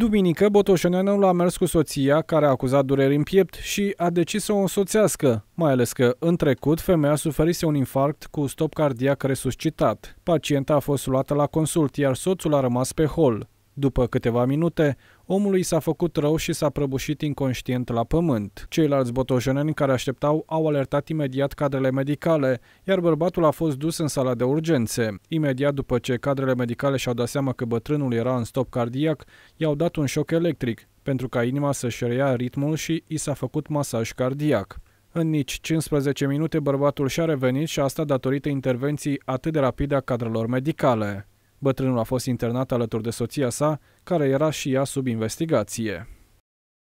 Duminică, Botoșoneanul a mers cu soția, care a acuzat dureri în piept și a decis să o însoțească, mai ales că, în trecut, femeia suferise un infarct cu stop cardiac resuscitat. Pacienta a fost luată la consult, iar soțul a rămas pe hol. După câteva minute, omului s-a făcut rău și s-a prăbușit inconștient la pământ. Ceilalți botojeneni care așteptau au alertat imediat cadrele medicale, iar bărbatul a fost dus în sala de urgențe. Imediat după ce cadrele medicale și-au dat seama că bătrânul era în stop cardiac, i-au dat un șoc electric, pentru ca inima să-și reia ritmul și i s-a făcut masaj cardiac. În nici 15 minute, bărbatul și-a revenit și asta datorită intervenției atât de rapide a cadrelor medicale. Bătrânul a fost internat alături de soția sa, care era și ea sub investigație.